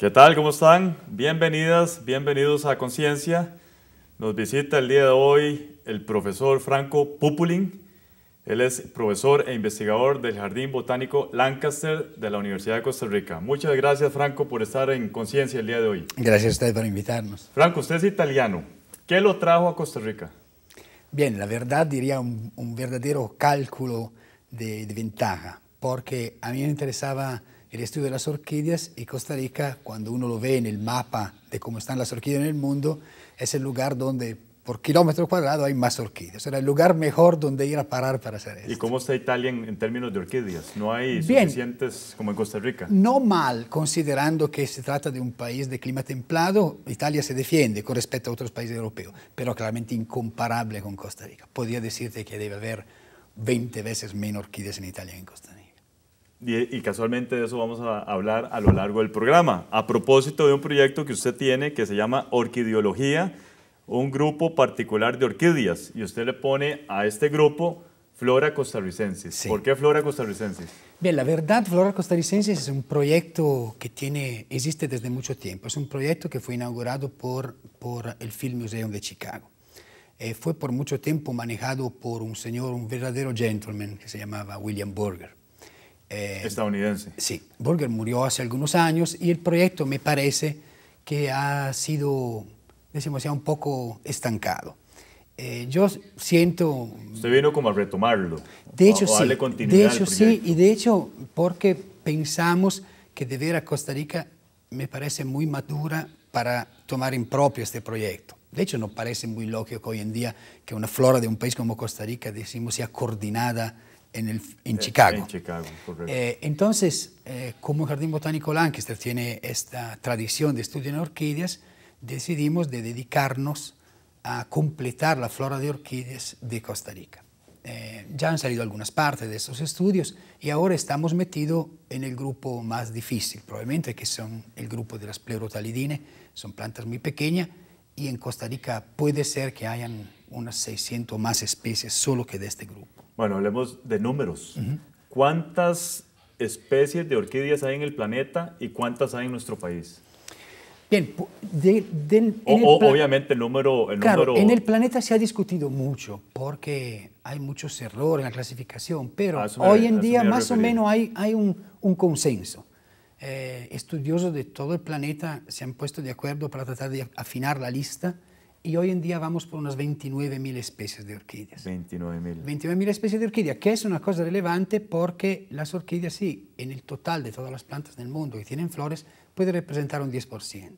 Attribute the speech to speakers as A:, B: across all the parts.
A: ¿Qué tal? ¿Cómo están? Bienvenidas, bienvenidos a Conciencia. Nos visita el día de hoy el profesor Franco Pupulin. Él es profesor e investigador del Jardín Botánico Lancaster de la Universidad de Costa Rica. Muchas gracias, Franco, por estar en Conciencia el día de hoy.
B: Gracias a usted por invitarnos.
A: Franco, usted es italiano. ¿Qué lo trajo a Costa Rica?
B: Bien, la verdad diría un, verdadero cálculo de ventaja, porque a mí me interesaba el estudio de las orquídeas y Costa Rica, cuando uno lo ve en el mapa de cómo están las orquídeas en el mundo, es el lugar donde por kilómetro cuadrado hay más orquídeas. Era el lugar mejor donde ir a parar para hacer eso.
A: ¿Y cómo está Italia en, términos de orquídeas? ¿No hay suficientes como en Costa Rica? No mal,
B: considerando que se trata de un país de clima templado, Italia se defiende con respecto a otros países europeos, pero claramente incomparable con Costa Rica. Podría decirte que debe haber 20 veces menos orquídeas en Italia que en Costa Rica.
A: Y, casualmente de eso vamos a hablar a lo largo del programa. A propósito de un proyecto que usted tiene que se llama Orquideología, un grupo particular de orquídeas. Y usted le pone a este grupo Flora Costarricensis. ¿Por qué Flora Costarricensis?
B: Bien, la verdad, Flora Costarricensis es un proyecto que tiene, existe desde mucho tiempo. Es un proyecto que fue inaugurado por, por el Film Museum de Chicago. Eh, fue por mucho tiempo manejado por un señor, un verdadero gentleman, que se llamaba William Burger. Eh, Estadounidense. Sí, Burger murió hace algunos años y el proyecto me parece que ha sido, decimos ya, un poco estancado. Eh, yo siento...
A: Usted vino como a retomarlo.
B: De hecho, sí. de hecho, sí, y de hecho, porque pensamos que de ver a Costa Rica me parece muy madura para tomar en propio este proyecto. De hecho, no parece muy lógico hoy en día que una flora de un país como Costa Rica, decimos, sea coordinada en, Chicago. Eh, entonces, eh, como el Jardín Botánico Lancaster tiene esta tradición de estudio en orquídeas, decidimos de dedicarnos a completar la flora de orquídeas de Costa Rica. Eh, ya han salido algunas partes de esos estudios y ahora estamos metidos en el grupo más difícil, probablemente, que son el grupo de las pleurotalidines, son plantas muy pequeñas y en Costa Rica puede ser que hayan unas 600 más especies solo que de este grupo.
A: Bueno, hablemos de números. ¿Cuántas especies de orquídeas hay en el planeta y cuántas hay en nuestro país?
B: Bien, de, en el obviamente el número, En el planeta se ha discutido mucho porque hay muchos errores en la clasificación, pero hoy en día más o menos hay, un, consenso. Eh, estudiosos de todo el planeta se han puesto de acuerdo para tratar de afinar la lista y hoy en día vamos por unas 29.000 especies de orquídeas.
A: 29.000.
B: 29.000 especies de orquídeas, que es una cosa relevante porque las orquídeas, sí, en el total de todas las plantas del mundo que tienen flores, puede representar un 10%.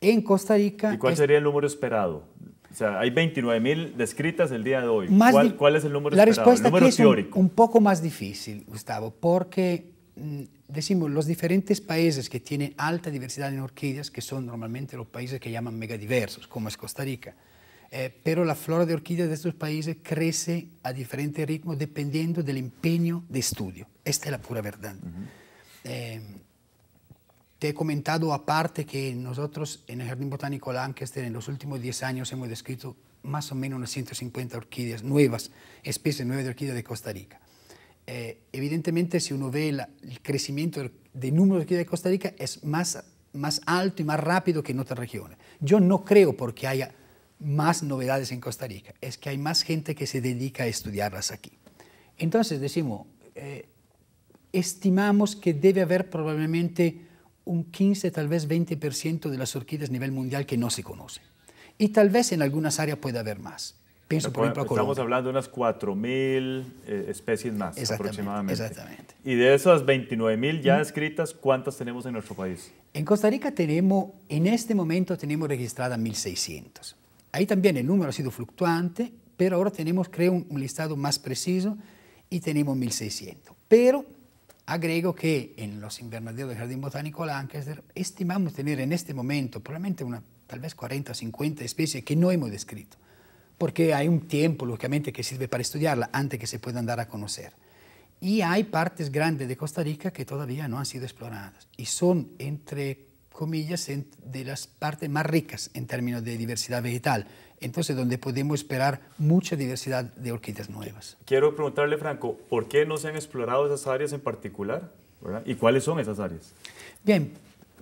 B: En Costa Rica... ¿Y cuál sería
A: el número esperado? O sea, hay 29.000 descritas el día de hoy. ¿Cuál, es el número la esperado? respuesta es
B: un, poco más difícil, Gustavo, porque mm, decimos, los diferentes países que tienen alta diversidad en orquídeas, que son normalmente los países que llaman megadiversos, como es Costa Rica, eh, pero la flora de orquídeas de estos países crece a diferente ritmo dependiendo del empeño de estudio. Esta es la pura verdad. Eh, te he comentado aparte que nosotros en el Jardín Botánico Lancaster en los últimos 10 años hemos descrito más o menos unas 150 orquídeas nuevas, especies nuevas de orquídeas de Costa Rica. Eh, evidentemente si uno ve el crecimiento de número de Costa Rica es más, más alto y más rápido que en otras regiones. Yo no creo porque haya más novedades en Costa Rica, es que hay más gente que se dedica a estudiarlas aquí. Entonces decimos, eh, estimamos que debe haber probablemente un 15, tal vez 20% de las orquídeas a nivel mundial que no se conocen. Y tal vez en algunas áreas pueda haber más. Estamos hablando
A: de unas 4.000 eh, especies más aproximadamente. Y de esas 29.000 ya descritas, mm. ¿cuántas tenemos en
B: nuestro país? En Costa Rica tenemos, en este momento tenemos registradas 1.600. Ahí también el número ha sido fluctuante, pero ahora tenemos, creo, un listado más preciso y tenemos 1.600. Pero agrego que en los invernaderos del Jardín Botánico Lancaster estimamos tener en este momento probablemente una, tal vez 40 o 50 especies que no hemos descrito porque hay un tiempo, lógicamente, que sirve para estudiarla antes que se pueda dar a conocer. Y hay partes grandes de Costa Rica que todavía no han sido exploradas y son, entre comillas, de las partes más ricas en términos de diversidad vegetal. Entonces, donde podemos esperar mucha diversidad de orquídeas nuevas.
A: Quiero preguntarle, Franco, ¿por qué no se han explorado esas áreas en particular? ¿Y cuáles son esas áreas?
B: Bien,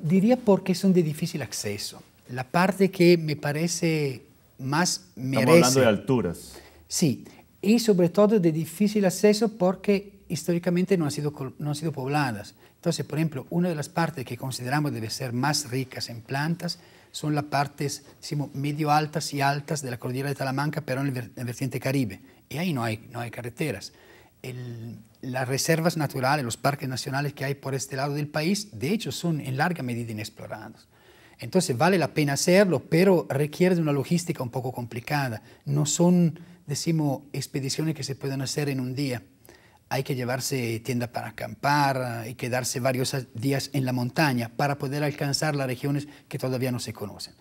B: diría porque son de difícil acceso. La parte que me parece más merece. Estamos hablando de
A: alturas.
B: Sí, y sobre todo de difícil acceso porque históricamente no han sido, no han sido pobladas. Entonces, por ejemplo, una de las partes que consideramos debe ser más ricas en plantas son las partes medio altas y altas de la cordillera de Talamanca, pero en la vertiente caribe. Y ahí no hay, no hay carreteras. las reservas naturales, los parques nacionales que hay por este lado del país, de hecho, son en larga medida inexplorados. Entonces vale la pena hacerlo, pero requiere una logística un poco complicada. No son, decimos, expediciones que se pueden hacer en un día. Hay que llevarse tienda para acampar y quedarse varios días en la montaña para poder alcanzar las regiones que todavía no se conocen.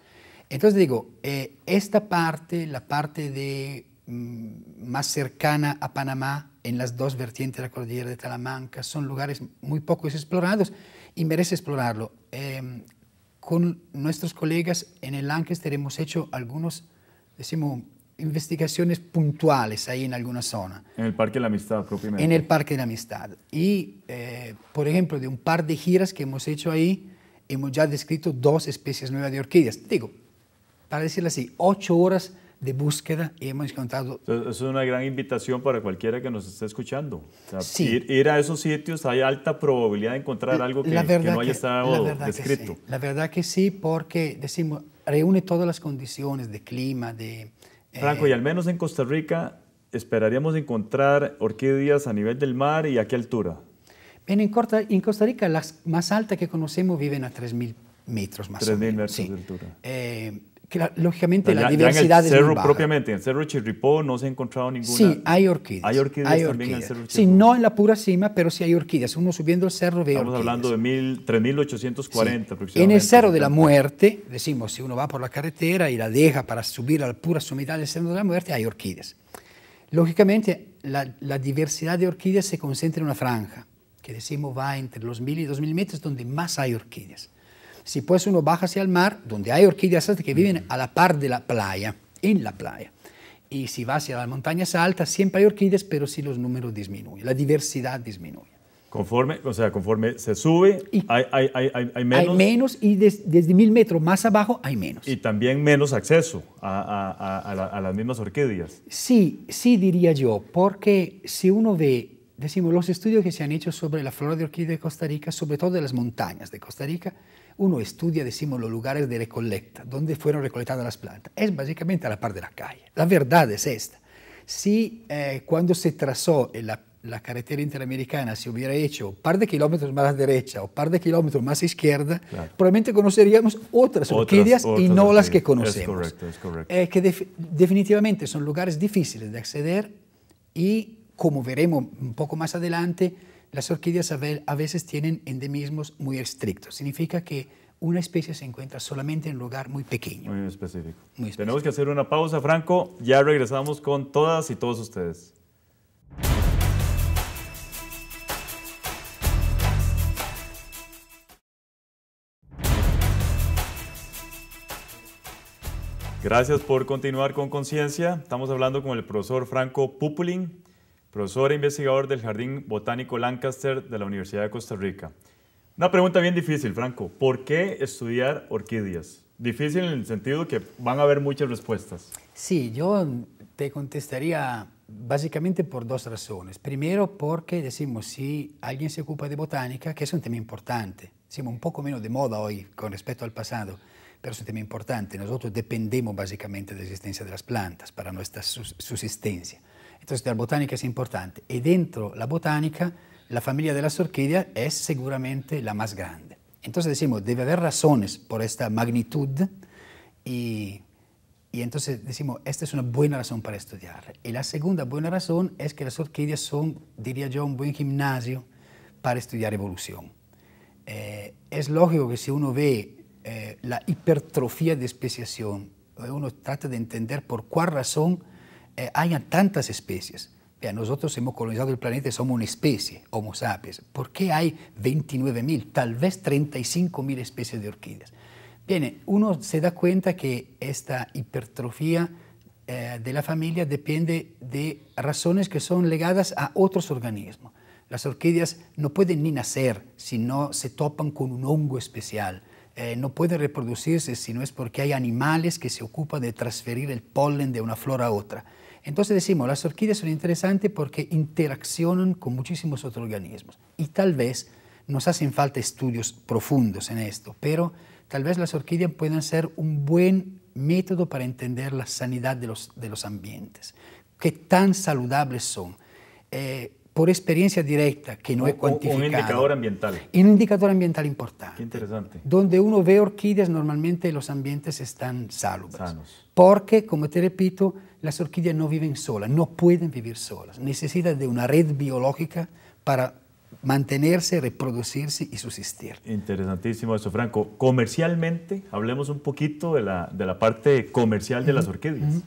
B: Entonces digo, eh, esta parte, la parte de, mm, más cercana a Panamá, en las dos vertientes de la cordillera de Talamanca, son lugares muy poco explorados y merece explorarlo. Em, con nuestros colegas en el Lancaster hemos hecho algunos, decimos, investigaciones puntuales ahí en alguna zona.
A: En el Parque de la Amistad
B: propiamente. En el Parque de la Amistad. Y, eh, por ejemplo, de un par de giras que hemos hecho ahí, hemos ya descrito dos especies nuevas de orquídeas. Digo, para decirlo así, ocho horas de búsqueda y hemos encontrado...
A: Eso es una gran invitación para cualquiera que nos esté escuchando. sí. ir, a esos sitios hay alta probabilidad de encontrar algo que, no haya estado descrito.
B: La verdad que sí, porque decimos, reúne todas las condiciones de clima, de...
A: Eh, Franco, y al menos en Costa Rica esperaríamos encontrar orquídeas a nivel del mar y a qué altura.
B: Bien, en, Costa, en Costa Rica las más altas que conocemos viven a 3.000 metros más 3.000 metros de altura. Eh, que la, lógicamente la diversidad en el cerro
A: propiamente, en el cerro Chirripó no se ha encontrado ninguna. Sí, hay orquídeas. Hay orquídeas también en el cerro Chirripó.
B: Sí, no en la pura cima, pero sí hay orquídeas. Uno subiendo el cerro ve Estamos hablando de 3840 En el cerro de la muerte, decimos, si uno va por la carretera y la deja para subir a la pura sumidad del cerro de la muerte, hay orquídeas. Lógicamente, la, diversidad de orquídeas se concentra en una franja, que decimos va entre los 1.000 y 2.000 metros, donde más hay orquídeas si pues uno baja hacia el mar, donde hay orquídeas altas que viven a la par de la playa, en la playa. Y si va hacia las montañas altas, siempre hay orquídeas, pero si los números disminuyen, la diversidad disminuye.
A: Conforme, o sea, conforme se sube, hay,
B: menos. Hay menos y desde mil metros más abajo hay menos.
A: Y también menos acceso a, a, las mismas orquídeas.
B: Sí, sí diría yo, porque si uno ve, decimos, los estudios que se han hecho sobre la flora de orquídeas de Costa Rica, sobre todo de las montañas de Costa Rica, uno estudia, decimos, los lugares de recolecta, donde fueron recolectadas las plantas. Es básicamente a la par de la calle. La verdad es esta. Si eh, cuando se trazó la, la, carretera interamericana se hubiera hecho un par de kilómetros más a la derecha o un par de kilómetros más a la izquierda, probablemente conoceríamos otras, orquídeas y no las que conocemos. Es correcto, eh, que definitivamente son lugares difíciles de acceder y, como veremos un poco más adelante, las orquídeas a veces tienen endemismos muy estrictos. Significa que una especie se encuentra solamente en un lugar muy pequeño.
A: Muy específico. Tenemos que hacer una pausa, Franco. Ya regresamos con todas y todos ustedes. Gracias por continuar con conciencia. Estamos hablando con el profesor Franco Pupulin, profesor e investigador del Jardín Botánico Lancaster de la Universidad de Costa Rica. Una pregunta bien difícil, Franco. ¿Por qué estudiar orquídeas? Difícil en el sentido que van a haber muchas respuestas.
B: Sí, yo te contestaría básicamente por dos razones. Primero, porque decimos, si alguien se ocupa de botánica, que es un tema importante, decimos un poco menos de moda hoy con respecto al pasado, pero es un tema importante. Nosotros dependemos básicamente de la existencia de las plantas para nuestra subsistencia. Entonces la botánica es importante y dentro la botánica la familia de las orquídeas es seguramente la más grande. Entonces decimos, debe haber razones por esta magnitud y, entonces decimos, esta es una buena razón para estudiar. Y la segunda buena razón es que las orquídeas son, diría yo, un buen gimnasio para estudiar evolución. Eh, es lógico que si uno ve eh, la hipertrofia de especiación, eh, uno trata de entender por cuál razón eh, hay tantas especies. nosotros hemos colonizado el planeta somos una especie, Homo sapiens. ¿Por qué hay 29.000, tal vez 35.000 especies de orquídeas? Bien, uno se da cuenta que esta hipertrofía eh, de la familia depende de razones que son legadas a otros organismos. Las orquídeas no pueden ni nacer si no se topan con un hongo especial eh, no puede reproducirse si no es porque hay animales que se ocupan de transferir el polen de una flor a otra. Entonces decimos, las orquídeas son interesantes porque interaccionan con muchísimos otros organismos y tal vez nos hacen falta estudios profundos en esto, pero tal vez las orquídeas puedan ser un buen método para entender la sanidad de los, de los ambientes, qué tan saludables son. Eh, por experiencia directa, que no es cuantificada. Un indicador ambiental. Un indicador ambiental importante. Qué interesante. Donde uno ve orquídeas, normalmente los ambientes están salubres. Sanos. Porque, como te repito, las orquídeas no viven solas, no pueden vivir solas. Necesitan de una red biológica para mantenerse, reproducirse y subsistir.
A: Interesantísimo eso, Franco. Comercialmente, hablemos un poquito de la, de la parte comercial de las orquídeas.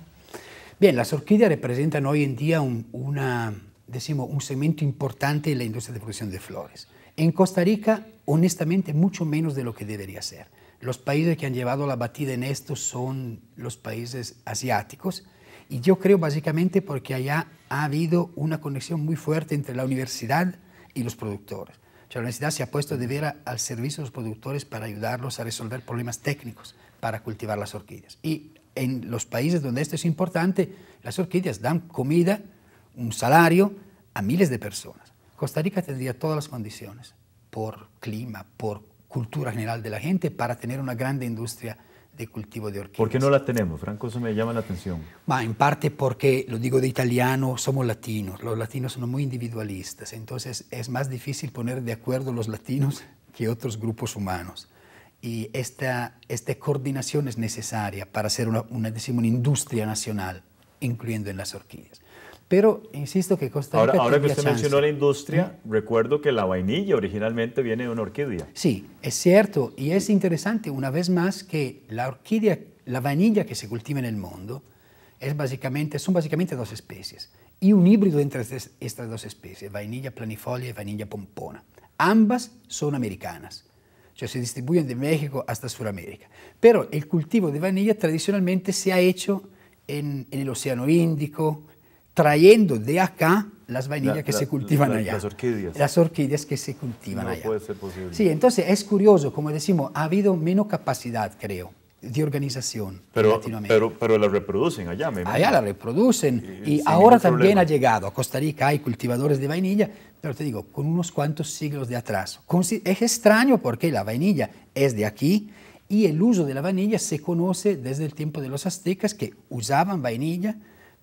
B: Bien, las orquídeas representan hoy en día una decimos, un segmento importante en la industria de producción de flores. En Costa Rica, honestamente, mucho menos de lo que debería ser. Los países que han llevado la batida en esto son los países asiáticos. Y yo creo básicamente porque allá ha habido una conexión muy fuerte entre la universidad y los productores. la universidad se ha puesto de vera al servicio de los productores para ayudarlos a resolver problemas técnicos para cultivar las orquídeas. Y en los países donde esto es importante, las orquídeas dan comida un salario a miles de personas. Costa Rica tendría todas las condiciones, por clima, por cultura general de la gente, para tener una grande industria de cultivo de orquídeas. ¿Por qué no la tenemos, Franco? Eso me llama la atención. en parte porque, lo digo de italiano, somos latinos. Los latinos son muy individualistas, entonces es más difícil poner de acuerdo los latinos que otros grupos humanos. Y esta, esta coordinación es necesaria para hacer una, una, decimos, una industria nacional, incluyendo en las orquídeas. Pero insisto que Costa Rica. Ahora, ahora que usted mencionó la
A: industria, ¿Mm? recuerdo que la vainilla originalmente viene de una orquídea.
B: Sí, es cierto. Y es interesante, una vez más, que la orquídea, la vainilla que se cultiva en el mundo, es básicamente, son básicamente dos especies. Y un híbrido entre estas dos especies, vainilla planifolia y vainilla pompona. Ambas son americanas. O sea, se distribuyen de México hasta Sudamérica. Pero el cultivo de vainilla tradicionalmente se ha hecho en, en el Océano Índico, trayendo de acá las vainillas que se cultivan allá. Las orquídeas. Las orquídeas que se cultivan no puede ser posible. Sí, entonces es curioso, como decimos, ha habido menos capacidad, creo, de organización
A: pero, Pero, pero la reproducen allá, me Allá la
B: reproducen. Y, ahora también ha llegado a Costa Rica, hay cultivadores de vainilla, pero te digo, con unos cuantos siglos de atraso. Es extraño porque la vainilla es de aquí y el uso de la vainilla se conoce desde el tiempo de los aztecas que usaban vainilla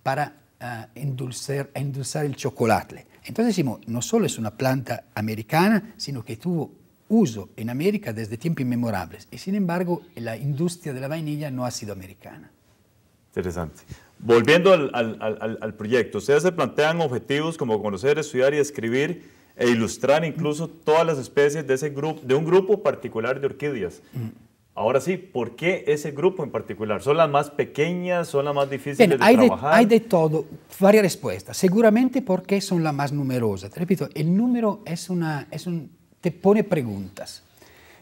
B: para a endulzar, el chocolate. Entonces decimos, no solo es una planta americana, sino que tuvo uso en América desde tiempos inmemorables. Y sin embargo, la industria de la vainilla no ha sido americana. Interesante.
A: Volviendo al, al, al, proyecto, ustedes se plantean objetivos como conocer, estudiar y escribir e ilustrar incluso todas las especies de, ese grupo, de un grupo particular de orquídeas. Mm. Ahora sí, ¿por qué ese grupo en particular? ¿Son las más pequeñas? ¿Son las más
B: difíciles de hay trabajar? De, hay de todo, varias respuestas. Seguramente porque son las más numerosas. Te repito, el número es una, es un, te pone preguntas.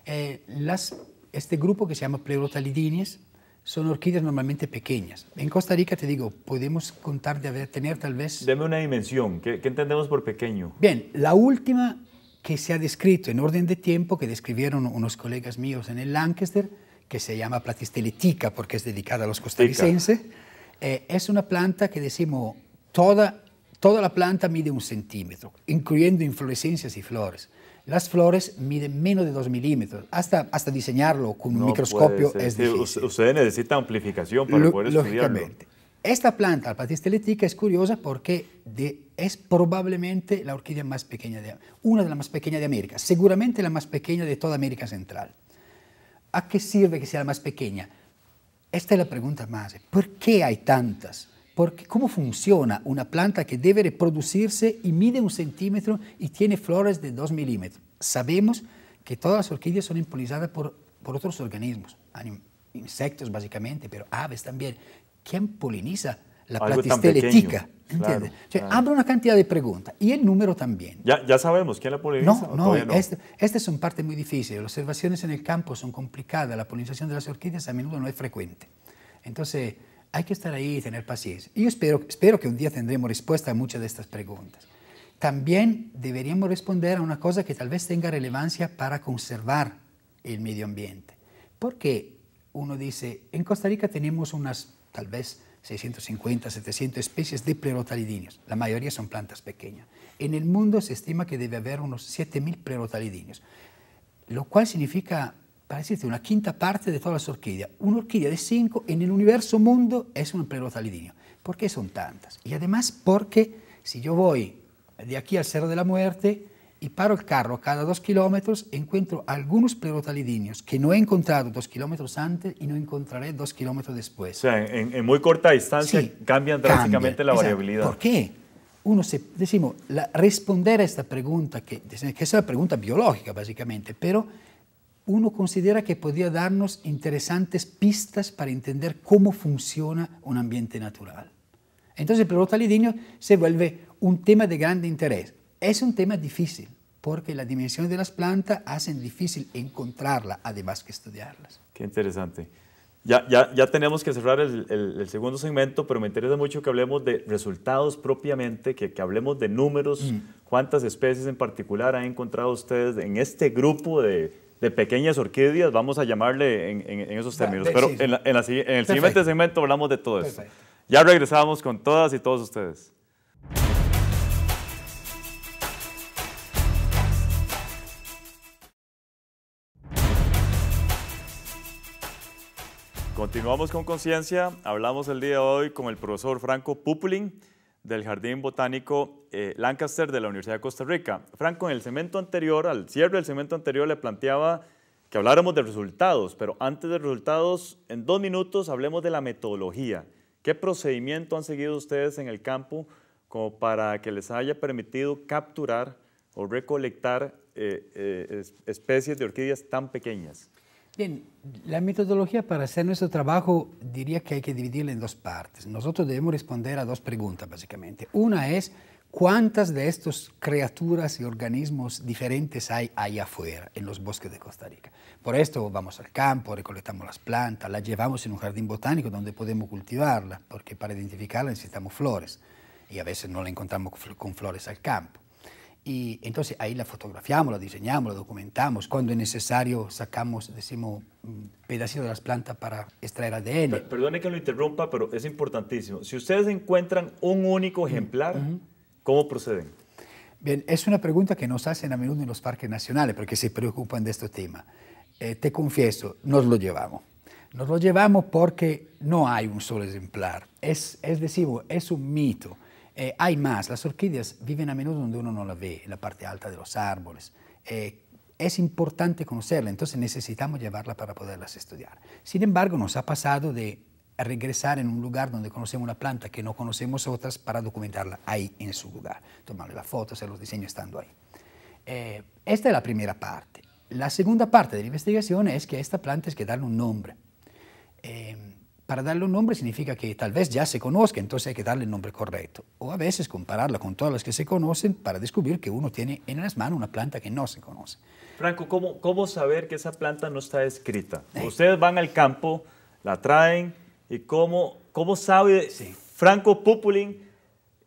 B: Eh, las, este grupo que se llama Pleurotalidines son orquídeas normalmente pequeñas. En Costa Rica, te digo, podemos contar de haber, tener tal vez...
A: Deme una dimensión. ¿Qué entendemos por pequeño?
B: Bien, la última que se ha descrito en orden de tiempo, que describieron unos colegas míos en el Lancaster, que se llama platisteletica porque es dedicada a los costarricenses. Eh, es una planta que decimos, toda, toda la planta mide un centímetro, incluyendo inflorescencias y flores. Las flores miden menos de 2 milímetros. Hasta, hasta diseñarlo con un microscopio es
A: difícil. Ustedes necesita amplificación para poder estudiarlo.
B: Esta planta, la elética es curiosa porque es probablemente la orquídea más pequeña, de, una de las más pequeñas de América, seguramente la más pequeña de toda América Central. ¿A qué sirve que sea la más pequeña? Esta es la pregunta más. ¿Por qué hay tantas? ¿Cómo funciona una planta que debe reproducirse y mide un centímetro y tiene flores de 2 milímetros? Sabemos que todas las orquídeas son impulzadas por, por otros organismos, insectos básicamente, pero aves también. ¿quién poliniza la platistelética? Abre una cantidad de preguntas y el número también.
A: Ya, sabemos quién la poliniza. No, no, no? Este,
B: estas son partes muy difíciles. Las observaciones en el campo son complicadas. La polinización de las orquídeas a menudo no es frecuente. Entonces, hay que estar ahí y tener paciencia. Yo espero, espero que un día tendremos respuesta a muchas de estas preguntas. También deberíamos responder a una cosa que tal vez tenga relevancia para conservar el medio ambiente. Porque uno dice, en Costa Rica tenemos unas tal vez 650, 700 especies de pleurotalidinios. La mayoría son plantas pequeñas. En el mundo se estima que debe haber unos 7.000 pleurotalidinios, lo cual significa, decirte, una quinta parte de todas las orquídeas. Una orquídea de 5 en el universo mundo es un pleurotalidinio. ¿Por qué son tantas? Y además porque si yo voy de aquí al Cerro de la Muerte, y paro el carro cada dos kilómetros, encuentro algunos pelotalidinios que no he encontrado dos kilómetros antes y no encontraré dos kilómetros después.
A: O sea, en, muy corta distancia cambian drásticamente la variabilidad. ¿Por
B: qué? Uno decimos, la, responder a esta pregunta, que, es una pregunta biológica básicamente, pero uno considera que podría darnos interesantes pistas para entender cómo funciona un ambiente natural. Entonces el se vuelve un tema de grande interés. Es un tema difícil porque las dimensiones de las plantas hacen difícil encontrarla, además que estudiarlas.
A: Qué interesante. Ya, ya, ya tenemos que cerrar el, segundo segmento, pero me interesa mucho que hablemos de resultados propiamente, que, que hablemos de números, mm. cuántas especies en particular han encontrado ustedes en este grupo de, de pequeñas orquídeas, vamos a llamarle en, esos términos. Pero en, el siguiente segmento hablamos de todo eso? Ya regresamos con todas y todos ustedes. Continuamos con conciencia. Hablamos el día de hoy con el profesor Franco Pupulin del Jardín Botánico eh, Lancaster de la Universidad de Costa Rica. Franco, en el segmento anterior, al cierre del segmento anterior, le planteaba que habláramos de resultados, pero antes de resultados, en dos minutos hablemos de la metodología. ¿Qué procedimiento han seguido ustedes en el campo como para que les haya permitido capturar o recolectar eh, eh, especies de orquídeas tan pequeñas?
B: Bien, la metodología para hacer nuestro trabajo diría que hay que dividirla en dos partes. Nosotros debemos responder a dos preguntas básicamente. Una es cuántas de estas criaturas y organismos diferentes hay allá afuera, en los bosques de Costa Rica. Por esto vamos al campo, recolectamos las plantas, las llevamos en un jardín botánico donde podemos cultivarla, porque para identificarla necesitamos flores y a veces no la encontramos con flores al campo. Y entonces ahí la fotografiamos, la diseñamos, la documentamos. Cuando es necesario sacamos, decimos, mm, pedacitos de las plantas para extraer ADN.
A: perdone que lo interrumpa, pero es importantísimo. Si ustedes encuentran un único mm, ejemplar, ¿cómo proceden?
B: Bien, es una pregunta que nos hacen a menudo en los parques nacionales porque se preocupan de este tema. Eh, te confieso, nos lo llevamos. Nos lo llevamos porque no hay un solo ejemplar. Es, es decir, es un mito eh, hay más, las orquídeas viven a menudo donde uno no la ve, en la parte alta de los árboles. Eh, es importante conocerla, entonces necesitamos llevarla para poderlas estudiar. Sin embargo, nos ha pasado de regresar en un lugar donde conocemos una planta que no conocemos otras para documentarla ahí en su lugar, tomarle la foto, hacer los diseños estando ahí. Eh, esta es la primera parte. La segunda parte de la investigación es que a esta planta es que darle un nombre. Eh, para darle un nombre significa que tal vez ya se conozca, entonces hay que darle el nombre correcto. O a veces compararla con todas las que se conocen para descubrir que uno tiene en las manos una planta que no se conoce.
A: Franco, ¿cómo, cómo saber que esa planta no está escrita? Ustedes van al campo, la traen, ¿y cómo, cómo sabe sí. Franco Pupulin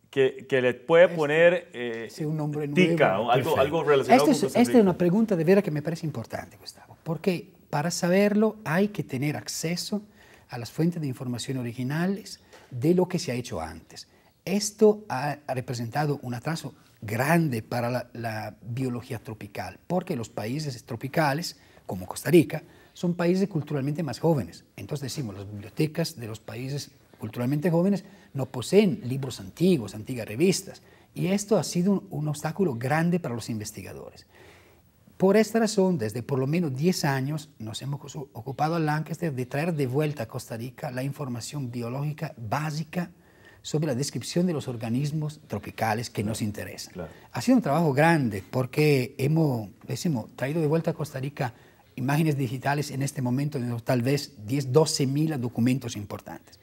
A: que, que, le puede este poner
B: eh, un nombre tica nuevo. o algo, algo relacionado este es, Esta es una pregunta de vera que me parece importante, Gustavo, porque para saberlo hay que tener acceso a las fuentes de información originales de lo que se ha hecho antes. Esto ha representado un atraso grande para la, biología tropical, porque los países tropicales, como Costa Rica, son países culturalmente más jóvenes. Entonces decimos, las bibliotecas de los países culturalmente jóvenes no poseen libros antiguos, antiguas revistas, y esto ha sido un obstáculo grande para los investigadores. Por esta razón, desde por lo menos 10 años, nos hemos ocupado en Lancaster de traer de vuelta a Costa Rica la información biológica básica sobre la descripción de los organismos tropicales que nos interesan. Ha sido un trabajo grande porque hemos, hemos traído de vuelta a Costa Rica imágenes digitales en este momento de tal vez 10, 12 mil documentos importantes.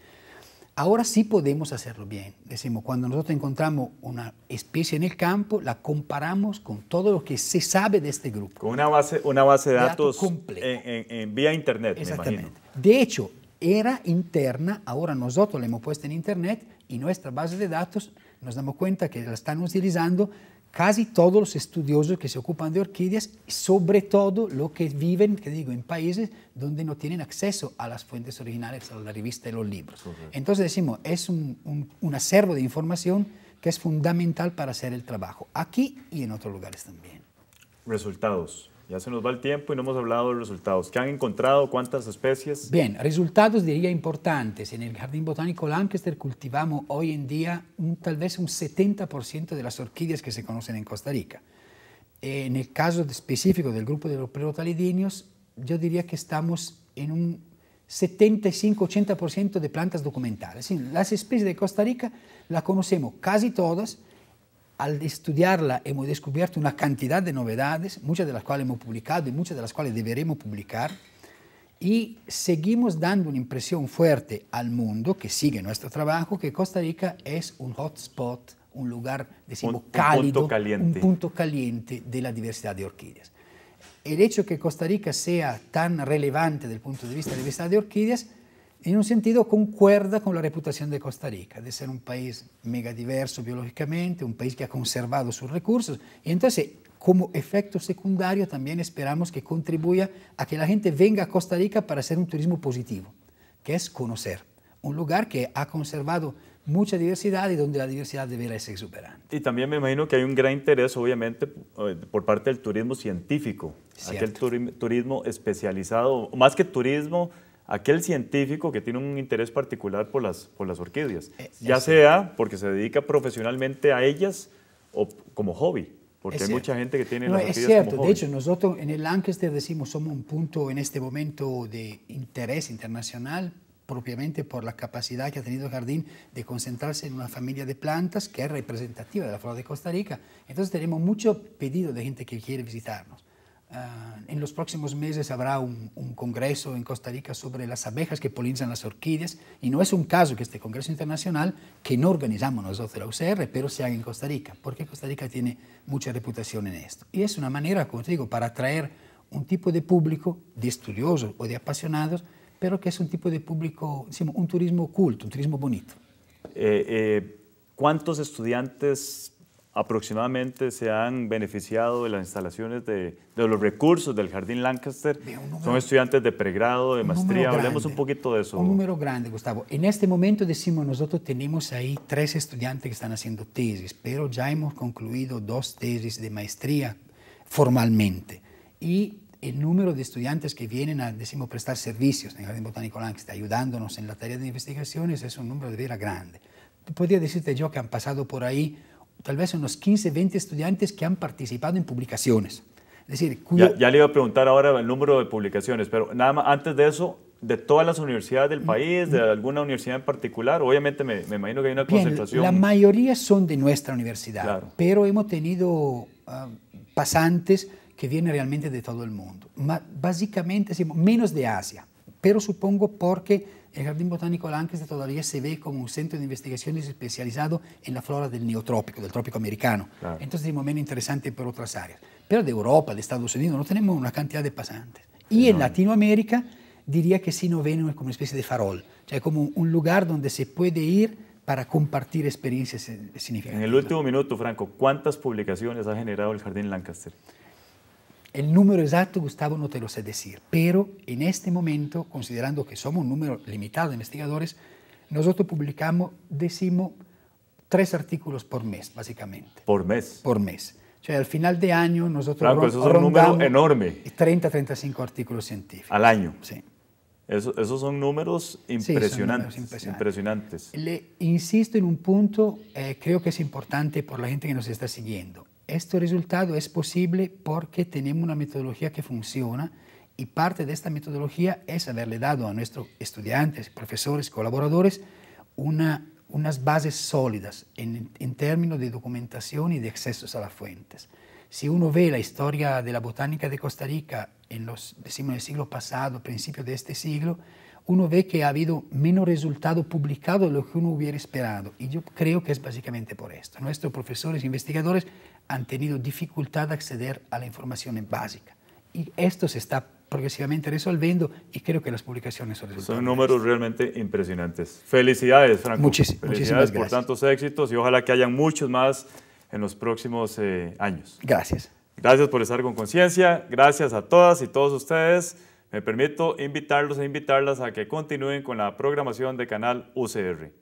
B: Ahora sí podemos hacerlo bien. Decimos, cuando nosotros encontramos una especie en el campo, la comparamos con todo lo que se sabe de este grupo.
A: Con una base, una base de datos, en, vía Internet, Exactamente. Me imagino.
B: De hecho, era interna, ahora nosotros la hemos puesto en Internet y nuestra base de datos nos damos cuenta que la están utilizando casi todos los estudiosos que se ocupan de orquídeas, sobre todo los que viven, que digo, en países donde no tienen acceso a las fuentes originales, a la revista y los libros. Entonces decimos, es un, un acervo de información que es fundamental para hacer el trabajo, aquí y en otros lugares también.
A: Resultados. Ya se nos va el tiempo y no hemos hablado de los resultados. ¿Qué han encontrado? ¿Cuántas especies? Bien,
B: resultados diría importantes. En el Jardín Botánico Lancaster cultivamos hoy en día tal vez un 70% de las orquídeas que se conocen en Costa Rica. En el caso específico del grupo de los prerotalidineos, yo diría que estamos en un 75-80% de plantas documentales. Las especies de Costa Rica las conocemos casi todas, al estudiarla hemos descubierto una cantidad de novedades, muchas de las cuales hemos publicado y muchas de las cuales deberemos publicar, y seguimos dando una impresión fuerte al mundo que sigue nuestro trabajo, que Costa Rica es un hotspot, un lugar, decimos, cálido, un punto, caliente de la diversidad de orquídeas. El hecho de que Costa Rica sea tan relevante desde el punto de vista de la diversidad de orquídeas en un sentido concuerda con la reputación de Costa Rica, de ser un país mega diverso biológicamente, un país que ha conservado sus recursos. Y entonces, como efecto secundario, también esperamos que contribuya a que la gente venga a Costa Rica para hacer un turismo positivo, que es conocer un lugar que ha conservado mucha diversidad y donde la diversidad deberá ser exuberante.
A: Y también me imagino que hay un gran interés, obviamente, eh, por parte del turismo científico, aquel turismo especializado, más que turismo aquel científico que tiene un interés particular por las, por las orquídeas, eh, ya sea porque se dedica profesionalmente a ellas o como hobby. Porque hay mucha gente que tiene las orquídeas Es cierto, de hecho,
B: nosotros en el Lancaster decimos somos un punto en este momento de interés internacional propiamente por la capacidad que ha tenido el jardín de concentrarse en una familia de plantas que es representativa de la flora de Costa Rica. Entonces tenemos mucho pedido de gente que quiere visitarnos. Ah, en los próximos meses habrá un, congreso en Costa Rica sobre las abejas que polinizan las orquídeas y no es un caso que este congreso internacional, que no organizamos nosotros la UCR, pero se haga en Costa Rica, porque Costa Rica tiene mucha reputación en esto. Y es una manera, como te digo, para atraer un tipo de público, de estudiosos o de apasionados, pero que es un tipo de público, decimos, un turismo oculto, un turismo bonito.
A: Eh, eh, ¿Cuántos estudiantes aproximadamente se han beneficiado de las instalaciones de, los recursos del Jardín Lancaster. Son estudiantes de pregrado, de maestría. Hablemos un poquito de eso. Un
B: número grande, Gustavo. En este momento decimos, nosotros tenemos ahí tres estudiantes que están haciendo tesis, pero ya hemos concluido dos tesis de maestría formalmente. Y el número de estudiantes que vienen a, decimos, prestar servicios en el Jardín Botánico Lancaster, ayudándonos en la tarea de investigaciones, es un número de vera grande. Podría decirte yo que han pasado por ahí tal vez unos 15, 20 estudiantes que han participado en publicaciones. Es decir,
A: ya, le iba a preguntar ahora el número de publicaciones, pero nada más antes de eso, de todas las universidades del mm, país, de mm. alguna universidad en particular, obviamente me, imagino que hay una concentración. La
B: mayoría son de nuestra universidad, pero hemos tenido ah, pasantes que vienen realmente de todo el mundo. más básicamente, menos de Asia, pero supongo porque el Jardín Botánico de Lancaster todavía se ve como un centro de investigaciones especializado en la flora del neotrópico, del trópico americano. Entonces, de momento interesante por otras áreas. Pero de Europa, de Estados Unidos, no tenemos una cantidad de pasantes. Y en Latinoamérica, diría que sí no ven como una especie de farol, o como un lugar donde se puede ir para compartir experiencias eh, significativas.
A: En el último minuto, Franco, ¿cuántas publicaciones ha generado
B: el Jardín Lancaster? El número exacto, Gustavo, no te lo sé decir, pero en este momento, considerando que somos un número limitado de investigadores, nosotros publicamos, decimos, tres artículos por mes, básicamente. ¿Por mes? Por mes. O sea, al final de año nosotros claro, eso es un número enorme. 30, 35 artículos científicos. Al
A: año. Sí. esos son números impresionantes. Sí, son impresionantes.
B: Le insisto en un punto, eh, creo que es importante por la gente que nos está siguiendo. Este resultado es posible porque tenemos una metodología que funciona y parte de esta metodología es haberle dado a nuestros estudiantes, profesores, colaboradores una, unas bases sólidas en, términos de documentación y de accesos a las fuentes. Si uno ve la historia de la botánica de Costa Rica en los decimos, el siglo pasado, principios de este siglo, uno ve que ha habido menos resultado publicado de lo que uno hubiera esperado. Y yo creo que es básicamente por esto. Nuestros profesores e investigadores han tenido dificultad de acceder a la información básica. Y esto se está progresivamente resolviendo y creo que las publicaciones son resultados. Son números
A: realmente impresionantes. Felicidades, Franco. Muchísimas, gracias. por tantos éxitos y ojalá que hayan muchos más en los próximos eh, años. Gracias. Gracias por estar con conciencia. Gracias a todas y todos ustedes. Me permito invitarlos e invitarlas a que continúen con la programación de Canal UCR.